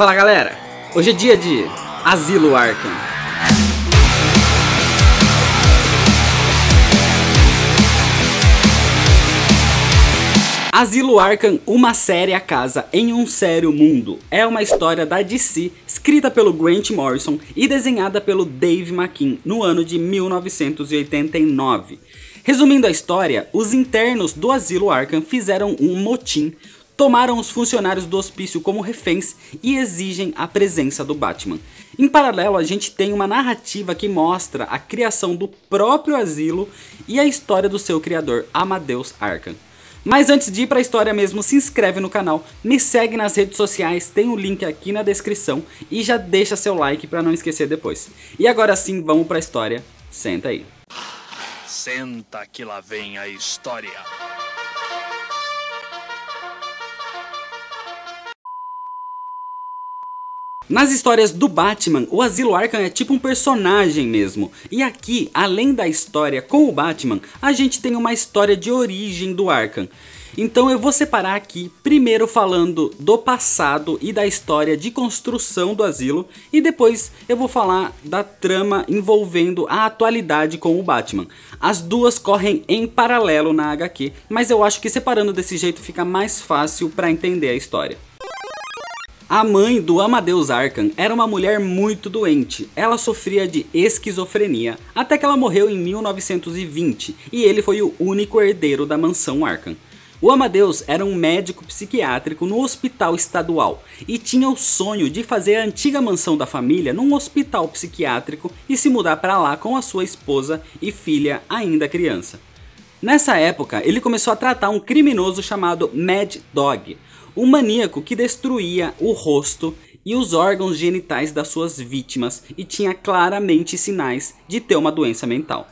Fala galera, hoje é dia de Asilo Arkham. Asilo Arkham, uma a casa em um sério mundo, é uma história da DC, escrita pelo Grant Morrison e desenhada pelo Dave McKean no ano de 1989. Resumindo a história, os internos do Asilo Arkham fizeram um motim tomaram os funcionários do hospício como reféns e exigem a presença do Batman. Em paralelo, a gente tem uma narrativa que mostra a criação do próprio asilo e a história do seu criador, Amadeus Arkham. Mas antes de ir para a história mesmo, se inscreve no canal, me segue nas redes sociais, tem o link aqui na descrição e já deixa seu like para não esquecer depois. E agora sim, vamos para a história. Senta aí. Senta que lá vem a história. Nas histórias do Batman, o Asilo Arkham é tipo um personagem mesmo. E aqui, além da história com o Batman, a gente tem uma história de origem do Arkham. Então eu vou separar aqui, primeiro falando do passado e da história de construção do asilo, e depois eu vou falar da trama envolvendo a atualidade com o Batman. As duas correm em paralelo na HQ, mas eu acho que separando desse jeito fica mais fácil para entender a história. A mãe do Amadeus Arkham era uma mulher muito doente, ela sofria de esquizofrenia, até que ela morreu em 1920 e ele foi o único herdeiro da mansão Arkham. O Amadeus era um médico psiquiátrico no hospital estadual e tinha o sonho de fazer a antiga mansão da família num hospital psiquiátrico e se mudar para lá com a sua esposa e filha ainda criança. Nessa época, ele começou a tratar um criminoso chamado Mad Dog, o maníaco que destruía o rosto e os órgãos genitais das suas vítimas e tinha claramente sinais de ter uma doença mental.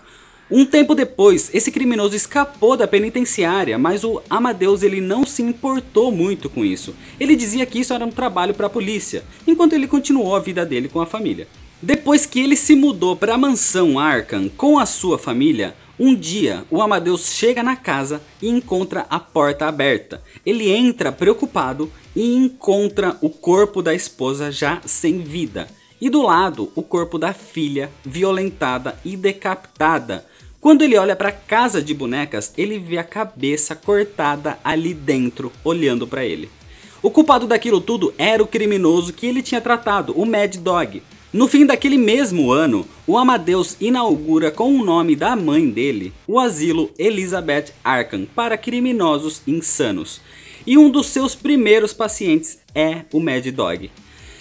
Um tempo depois, esse criminoso escapou da penitenciária, mas o Amadeus ele não se importou muito com isso. Ele dizia que isso era um trabalho para a polícia, enquanto ele continuou a vida dele com a família. Depois que ele se mudou para a mansão Arkham com a sua família, um dia, o Amadeus chega na casa e encontra a porta aberta. Ele entra preocupado e encontra o corpo da esposa já sem vida. E do lado, o corpo da filha, violentada e decapitada. Quando ele olha para a casa de bonecas, ele vê a cabeça cortada ali dentro, olhando para ele. O culpado daquilo tudo era o criminoso que ele tinha tratado, o Mad Dog. No fim daquele mesmo ano, o Amadeus inaugura com o nome da mãe dele o asilo Elizabeth Arkham para criminosos insanos. E um dos seus primeiros pacientes é o Mad Dog.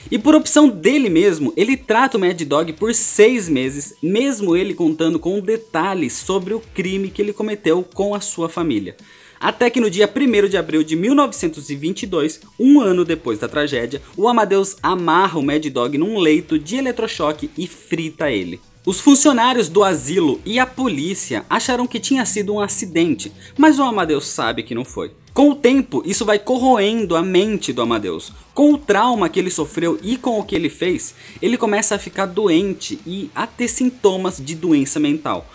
E por opção dele mesmo, ele trata o Mad Dog por seis meses, mesmo ele contando com detalhes sobre o crime que ele cometeu com a sua família. Até que no dia 1 de abril de 1922, um ano depois da tragédia, o Amadeus amarra o Mad Dog num leito de eletrochoque e frita ele. Os funcionários do asilo e a polícia acharam que tinha sido um acidente, mas o Amadeus sabe que não foi. Com o tempo, isso vai corroendo a mente do Amadeus. Com o trauma que ele sofreu e com o que ele fez, ele começa a ficar doente e a ter sintomas de doença mental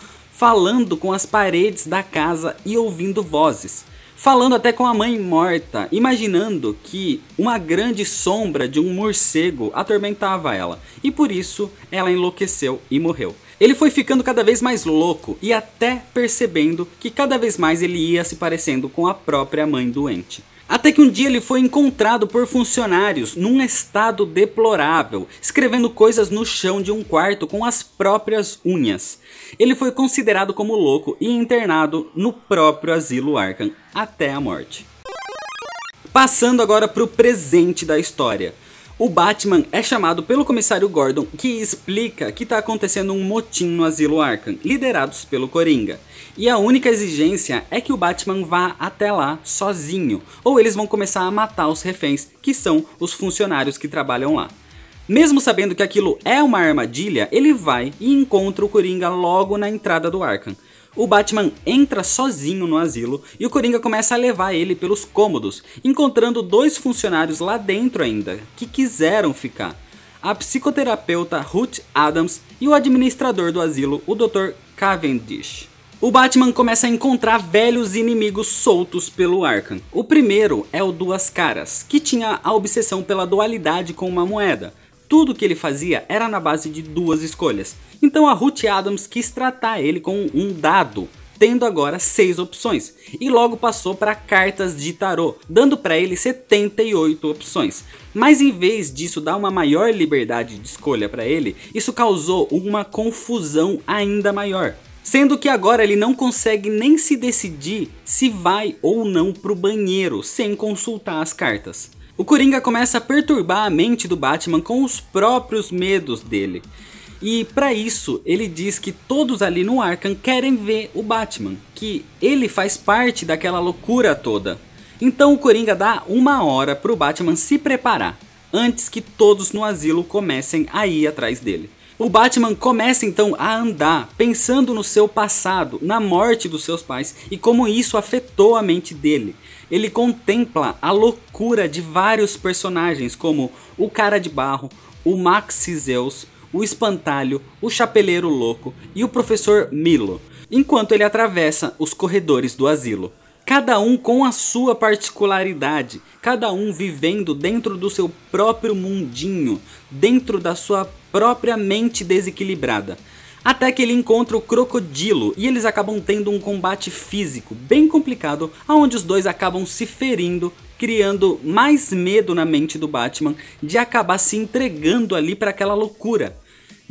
falando com as paredes da casa e ouvindo vozes. Falando até com a mãe morta, imaginando que uma grande sombra de um morcego atormentava ela, e por isso ela enlouqueceu e morreu. Ele foi ficando cada vez mais louco e até percebendo que cada vez mais ele ia se parecendo com a própria mãe doente. Até que um dia ele foi encontrado por funcionários num estado deplorável, escrevendo coisas no chão de um quarto com as próprias unhas. Ele foi considerado como louco e internado no próprio asilo Arkham até a morte. Passando agora para o presente da história o Batman é chamado pelo comissário Gordon, que explica que está acontecendo um motim no asilo Arkham, liderados pelo Coringa. E a única exigência é que o Batman vá até lá sozinho, ou eles vão começar a matar os reféns, que são os funcionários que trabalham lá. Mesmo sabendo que aquilo é uma armadilha, ele vai e encontra o Coringa logo na entrada do Arkham. O Batman entra sozinho no asilo e o Coringa começa a levar ele pelos cômodos, encontrando dois funcionários lá dentro ainda, que quiseram ficar. A psicoterapeuta Ruth Adams e o administrador do asilo, o Dr. Cavendish. O Batman começa a encontrar velhos inimigos soltos pelo Arkham. O primeiro é o Duas Caras, que tinha a obsessão pela dualidade com uma moeda. Tudo que ele fazia era na base de duas escolhas. Então a Ruth Adams quis tratar ele com um dado, tendo agora seis opções, e logo passou para cartas de tarô, dando para ele 78 opções. Mas em vez disso dar uma maior liberdade de escolha para ele, isso causou uma confusão ainda maior. Sendo que agora ele não consegue nem se decidir se vai ou não para o banheiro sem consultar as cartas. O Coringa começa a perturbar a mente do Batman com os próprios medos dele. E para isso, ele diz que todos ali no Arkham querem ver o Batman, que ele faz parte daquela loucura toda. Então o Coringa dá uma hora pro Batman se preparar, antes que todos no asilo comecem a ir atrás dele. O Batman começa então a andar, pensando no seu passado, na morte dos seus pais e como isso afetou a mente dele. Ele contempla a loucura de vários personagens, como o Cara de Barro, o Maxi Zeus, o Espantalho, o Chapeleiro Louco e o Professor Milo, enquanto ele atravessa os corredores do asilo cada um com a sua particularidade, cada um vivendo dentro do seu próprio mundinho, dentro da sua própria mente desequilibrada. Até que ele encontra o crocodilo e eles acabam tendo um combate físico bem complicado, onde os dois acabam se ferindo, criando mais medo na mente do Batman de acabar se entregando ali para aquela loucura.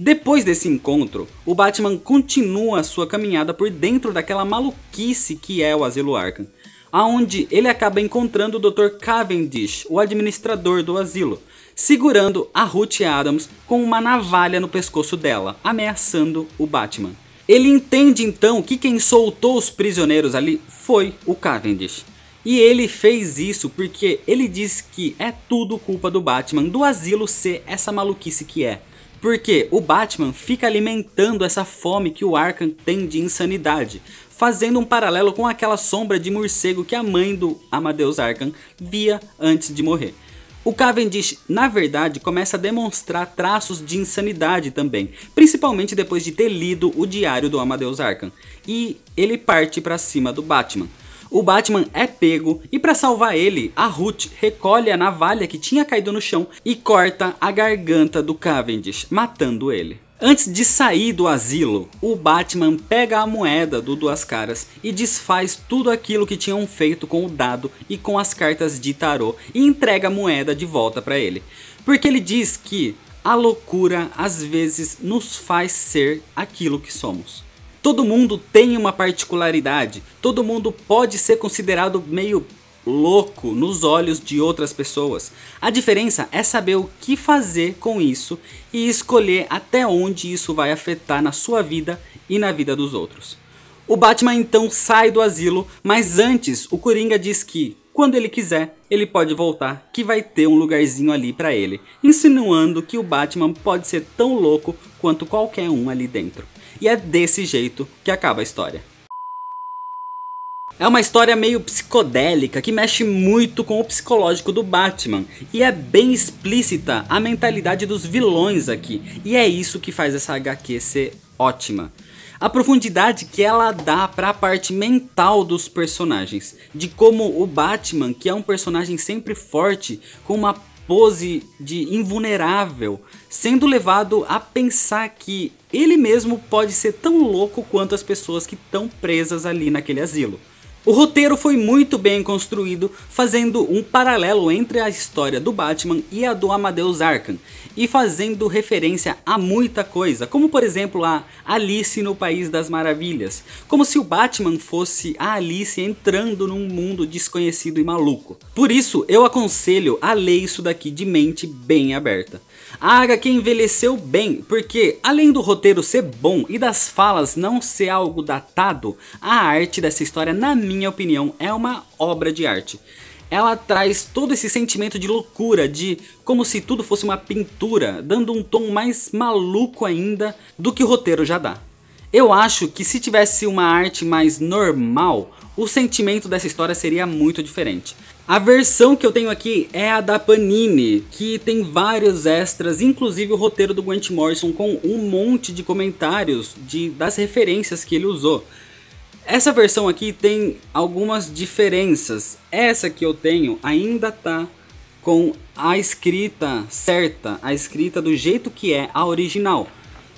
Depois desse encontro, o Batman continua sua caminhada por dentro daquela maluquice que é o Asilo Arkham, aonde ele acaba encontrando o Dr. Cavendish, o administrador do asilo, segurando a Ruth Adams com uma navalha no pescoço dela, ameaçando o Batman. Ele entende então que quem soltou os prisioneiros ali foi o Cavendish. E ele fez isso porque ele diz que é tudo culpa do Batman, do asilo ser essa maluquice que é. Porque o Batman fica alimentando essa fome que o Arkham tem de insanidade, fazendo um paralelo com aquela sombra de morcego que a mãe do Amadeus Arkham via antes de morrer. O Cavendish, na verdade, começa a demonstrar traços de insanidade também, principalmente depois de ter lido o diário do Amadeus Arkham, e ele parte para cima do Batman. O Batman é pego e para salvar ele, a Ruth recolhe a navalha que tinha caído no chão e corta a garganta do Cavendish, matando ele. Antes de sair do asilo, o Batman pega a moeda do Duas Caras e desfaz tudo aquilo que tinham feito com o dado e com as cartas de tarô e entrega a moeda de volta para ele. Porque ele diz que a loucura às vezes nos faz ser aquilo que somos. Todo mundo tem uma particularidade, todo mundo pode ser considerado meio louco nos olhos de outras pessoas. A diferença é saber o que fazer com isso e escolher até onde isso vai afetar na sua vida e na vida dos outros. O Batman então sai do asilo, mas antes o Coringa diz que, quando ele quiser, ele pode voltar, que vai ter um lugarzinho ali para ele, insinuando que o Batman pode ser tão louco quanto qualquer um ali dentro e é desse jeito que acaba a história. É uma história meio psicodélica que mexe muito com o psicológico do Batman e é bem explícita a mentalidade dos vilões aqui, e é isso que faz essa HQ ser ótima. A profundidade que ela dá para a parte mental dos personagens, de como o Batman, que é um personagem sempre forte, com uma pose de invulnerável, sendo levado a pensar que ele mesmo pode ser tão louco quanto as pessoas que estão presas ali naquele asilo. O roteiro foi muito bem construído, fazendo um paralelo entre a história do Batman e a do Amadeus Arkham, e fazendo referência a muita coisa, como por exemplo a Alice no País das Maravilhas, como se o Batman fosse a Alice entrando num mundo desconhecido e maluco. Por isso, eu aconselho a ler isso daqui de mente bem aberta. A HQ envelheceu bem, porque além do roteiro ser bom e das falas não ser algo datado, a arte dessa história, na minha opinião, é uma obra de arte ela traz todo esse sentimento de loucura, de como se tudo fosse uma pintura, dando um tom mais maluco ainda do que o roteiro já dá. Eu acho que se tivesse uma arte mais normal, o sentimento dessa história seria muito diferente. A versão que eu tenho aqui é a da Panini, que tem vários extras, inclusive o roteiro do Grant Morrison com um monte de comentários de, das referências que ele usou. Essa versão aqui tem algumas diferenças. Essa que eu tenho ainda tá com a escrita certa, a escrita do jeito que é a original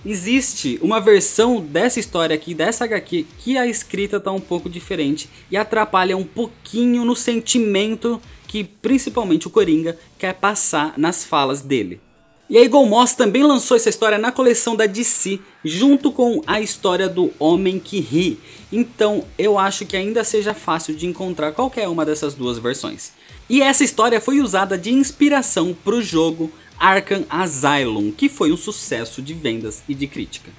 existe uma versão dessa história aqui, dessa HQ, que a escrita tá um pouco diferente e atrapalha um pouquinho no sentimento que principalmente o Coringa quer passar nas falas dele. E a Eagle Moss também lançou essa história na coleção da DC, junto com a história do Homem que Ri. Então eu acho que ainda seja fácil de encontrar qualquer uma dessas duas versões. E essa história foi usada de inspiração para o jogo Arkham Asylum, que foi um sucesso de vendas e de crítica.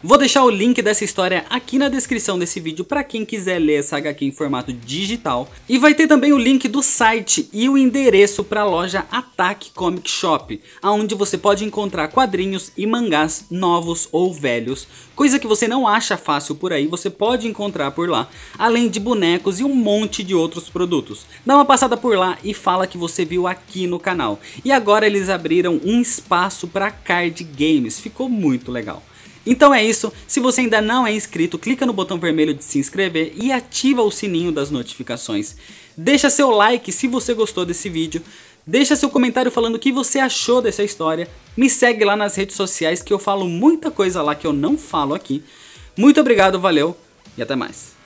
Vou deixar o link dessa história aqui na descrição desse vídeo para quem quiser ler essa HQ em formato digital. E vai ter também o link do site e o endereço para a loja Ataque Comic Shop, aonde você pode encontrar quadrinhos e mangás novos ou velhos, coisa que você não acha fácil por aí, você pode encontrar por lá, além de bonecos e um monte de outros produtos. Dá uma passada por lá e fala que você viu aqui no canal. E agora eles abriram um espaço para card games, ficou muito legal. Então é isso, se você ainda não é inscrito, clica no botão vermelho de se inscrever e ativa o sininho das notificações. Deixa seu like se você gostou desse vídeo, deixa seu comentário falando o que você achou dessa história, me segue lá nas redes sociais que eu falo muita coisa lá que eu não falo aqui. Muito obrigado, valeu e até mais.